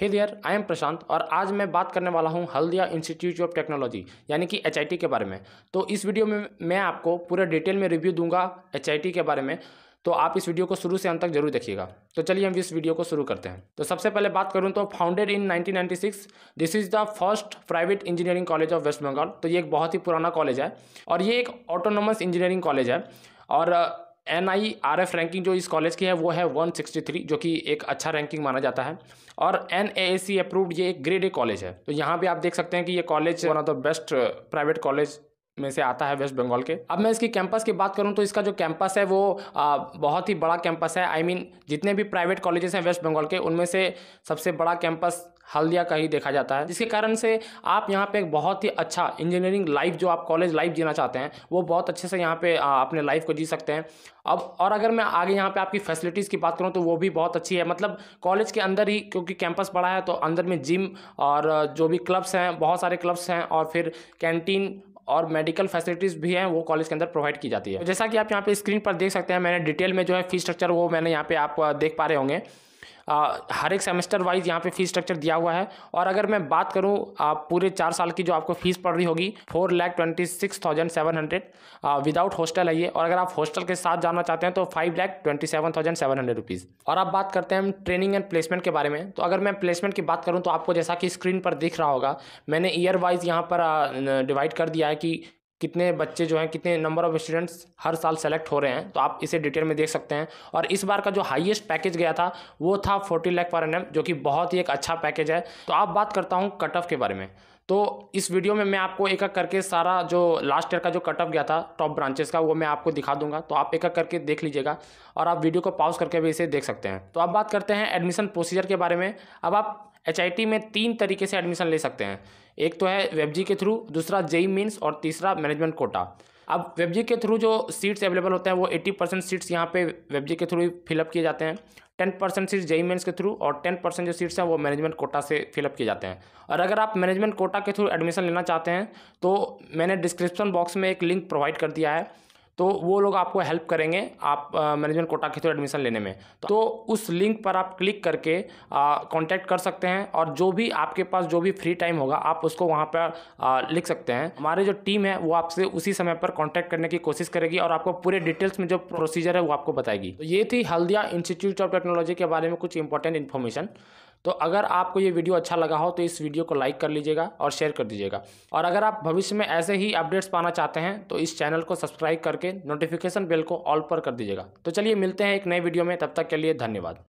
hey there I am प्रशांत और आज मैं बात करने वाला हूँ हल्दिया इंस्टीट्यूट ऑफ टेक्नोलॉजी यानी कि एच के बारे में तो इस वीडियो में मैं आपको पूरे डिटेल में रिव्यू दूंगा एच के बारे में तो आप इस वीडियो को शुरू से अंत तक जरूर देखिएगा तो चलिए हम इस वीडियो को शुरू करते हैं तो सबसे पहले बात करूँ तो founded in 1996 this is the first private engineering college of West Bengal तो ये एक बहुत ही पुराना कॉलेज है और ये एक ऑटोनोमस इंजीनियरिंग कॉलेज है और N I R F ranking जो इस कॉलेज की है वो है 163 जो कि एक अच्छा रैंकिंग माना जाता है और N A A C approved ये एक ग्रेड ए कॉलेज है तो यहाँ भी आप देख सकते हैं कि ये college one of the best private college में से आता है वेस्ट बंगाल के अब मैं इसकी कैंपस की बात करूं तो इसका जो कैंपस है वो आ, बहुत ही बड़ा कैंपस है आई I मीन mean, जितने भी प्राइवेट कॉलेजेस हैं वेस्ट बंगाल के उनमें से सबसे बड़ा कैंपस हल्दिया का ही देखा जाता है जिसके कारण से आप यहाँ पे एक बहुत ही अच्छा इंजीनियरिंग लाइफ जो आप कॉलेज लाइफ जीना चाहते हैं वो बहुत अच्छे से यहाँ पे अपने लाइफ को जी सकते हैं अब और अगर मैं आगे यहाँ पे आपकी फैसिलिटीज़ की बात करूँ तो वो भी बहुत अच्छी है मतलब कॉलेज के अंदर ही क्योंकि कैंपस बड़ा है तो अंदर में जिम और जो भी क्लब्स हैं बहुत सारे क्लब्स हैं और फिर कैंटीन और मेडिकल फैसिलिटीज़ भी हैं वो कॉलेज के अंदर प्रोवाइड की जाती है जैसा कि आप यहाँ पे स्क्रीन पर देख सकते हैं मैंने डिटेल में जो है फीस स्ट्रक्चर वो मैंने यहाँ पे आप देख पा रहे होंगे आ, हर एक सेमेस्टर वाइज यहाँ पे फीस स्ट्रक्चर दिया हुआ है और अगर मैं बात करूँ आप पूरे चार साल की जो आपको फीस पड़ रही होगी four lakh twenty six thousand seven hundred without hostel है ये और अगर आप हॉस्टल के साथ जाना चाहते हैं तो five lakh twenty seven thousand seven hundred rupees और आप बात करते हैं ट्रेनिंग एंड प्लेसमेंट के बारे में तो अगर मैं प्लेसमेंट की बात करूँ तो आपको जैसा कि स्क्रीन पर दिख रहा होगा मैंने ईयर वाइज यहाँ पर डिवाइड कर दिया है कि कितने बच्चे जो हैं कितने नंबर ऑफ स्टूडेंट्स हर साल सेलेक्ट हो रहे हैं तो आप इसे डिटेल में देख सकते हैं और इस बार का जो हाईएस्ट पैकेज गया था वो था फोर्टी लैख पर एन जो कि बहुत ही एक अच्छा पैकेज है तो आप बात करता हूँ कट ऑफ के बारे में तो इस वीडियो में मैं आपको एक एक करके सारा जो लास्ट ईयर का जो कट ऑफ गया था टॉप ब्रांचेस का वो मैं आपको दिखा दूंगा तो आप एक एक करके देख लीजिएगा और आप वीडियो को पॉज करके भी इसे देख सकते हैं तो अब बात करते हैं एडमिशन प्रोसीजर के बारे में अब आप एच में तीन तरीके से एडमिशन ले सकते हैं एक तो है वेबजी के थ्रू दूसरा जेई मीन्स e e और तीसरा मैनेजमेंट कोटा अब वेबजी के थ्रू जो सीट्स अवेलेबल होते हैं वो 80 परसेंट सीट्स यहाँ पे वेबजी के थ्रू फिलअप किए जाते हैं 10 परसेंट सीट्स जेई मेन्स के थ्रू और 10 परसेंट जो सीट्स हैं वो मैनेजमेंट कोटा से फिलअप किए जाते हैं और अगर आप मैनेजमेंट कोटा के थ्रू एडमिशन लेना चाहते हैं तो मैंने डिस्क्रिप्शन बॉक्स में एक लिंक प्रोवाइड कर दिया है तो वो लोग आपको हेल्प करेंगे आप मैनेजमेंट कोटा के थ्रू एडमिशन लेने में तो उस लिंक पर आप क्लिक करके कांटेक्ट कर सकते हैं और जो भी आपके पास जो भी फ्री टाइम होगा आप उसको वहाँ पर आ, लिख सकते हैं हमारे जो टीम है वो आपसे उसी समय पर कॉन्टैक्ट करने की कोशिश करेगी और आपको पूरे डिटेल्स में जो प्रोसीजर है वो आपको बताएगी तो ये थी हल्दिया इंस्टीट्यूट ऑफ टेक्नोलॉजी के बारे में कुछ इंपॉर्टेंट इन्फॉर्मेशन तो अगर आपको ये वीडियो अच्छा लगा हो तो इस वीडियो को लाइक कर लीजिएगा और शेयर कर दीजिएगा और अगर आप भविष्य में ऐसे ही अपडेट्स पाना चाहते हैं तो इस चैनल को सब्सक्राइब करके नोटिफिकेशन बेल को ऑल पर कर दीजिएगा तो चलिए मिलते हैं एक नए वीडियो में तब तक के लिए धन्यवाद